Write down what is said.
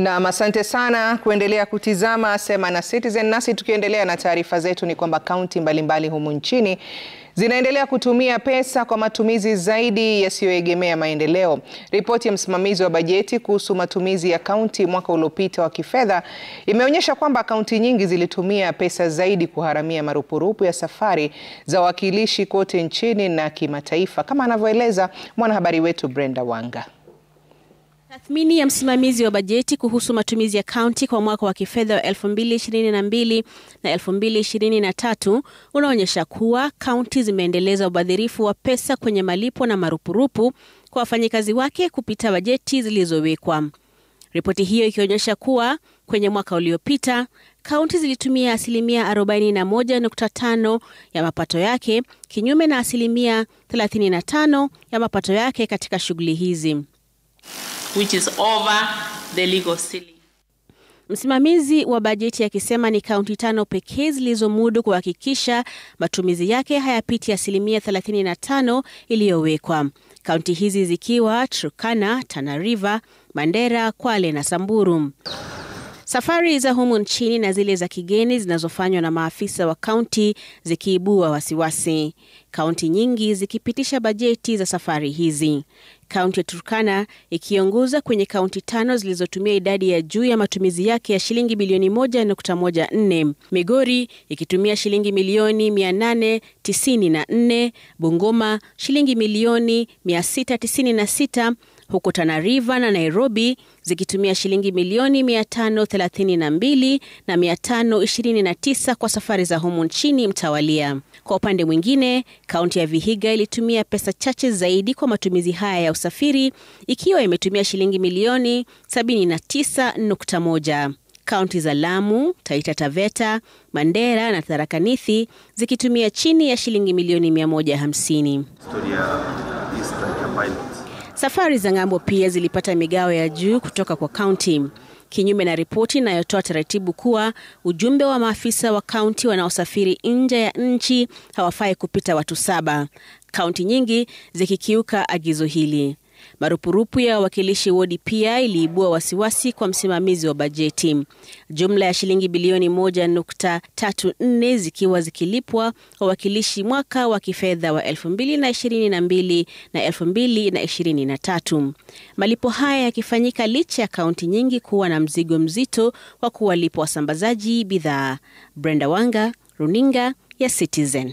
Nam, asante sana kuendelea kutizama Sema na Citizen. Nasi tukiendelea na taarifa zetu, ni kwamba kaunti mbalimbali humu nchini zinaendelea kutumia pesa kwa matumizi zaidi yasiyoegemea maendeleo. Ripoti ya msimamizi wa bajeti kuhusu matumizi ya kaunti mwaka uliopita wa kifedha imeonyesha kwamba kaunti nyingi zilitumia pesa zaidi kuharamia marupurupu ya safari za wawakilishi kote nchini na kimataifa, kama anavyoeleza mwanahabari wetu Brenda Wanga. Tathmini ya msimamizi wa bajeti kuhusu matumizi ya kaunti kwa mwaka wa kifedha wa 2022 na 2023 unaonyesha kuwa kaunti zimeendeleza ubadhirifu wa pesa kwenye malipo na marupurupu kwa wafanyikazi wake kupita bajeti zilizowekwa. Ripoti hiyo ikionyesha kuwa kwenye mwaka uliopita kaunti zilitumia asilimia 41.5 ya mapato yake kinyume na asilimia 35 ya mapato yake katika shughuli hizi which is over the legal ceiling. Msimamizi wa bajeti akisema ni kaunti tano pekee zilizomudu kuhakikisha matumizi yake hayapiti asilimia 35 iliyowekwa, kaunti hizi zikiwa Turkana, Tana River, Mandera, Kwale na Samburu. Safari za humu nchini na zile za kigeni zinazofanywa na maafisa wa kaunti zikiibua wasiwasi, kaunti nyingi zikipitisha bajeti za safari hizi kaunti ya Turkana ikiongoza kwenye kaunti tano zilizotumia idadi ya juu ya matumizi yake ya shilingi bilioni 1.14, Migori ikitumia shilingi milioni 894, Bungoma shilingi milioni 696 huku Tana River na Nairobi zikitumia shilingi milioni 532 na 529 kwa safari za humu nchini mtawalia. Kwa upande mwingine, kaunti ya Vihiga ilitumia pesa chache zaidi kwa matumizi haya ya usafiri ikiwa imetumia shilingi milioni 79.1. Kaunti za Lamu, Taita Taveta, Mandera na Tharaka Nithi zikitumia chini ya shilingi milioni 150. Safari za ng'ambo pia zilipata migao ya juu kutoka kwa kaunti, kinyume na ripoti inayotoa taratibu kuwa ujumbe wa maafisa wa kaunti wanaosafiri nje ya nchi hawafai kupita watu saba, kaunti nyingi zikikiuka agizo hili. Marupurupu ya wawakilishi wodi pia iliibua wasiwasi kwa msimamizi wa bajeti. Jumla ya shilingi bilioni 1.34 zikiwa zikilipwa wawakilishi mwaka wa kifedha wa 2022 na 2023. Malipo haya yakifanyika licha ya kaunti nyingi kuwa na mzigo mzito wa kuwalipa wasambazaji bidhaa. Brenda Wanga, Runinga ya Citizen.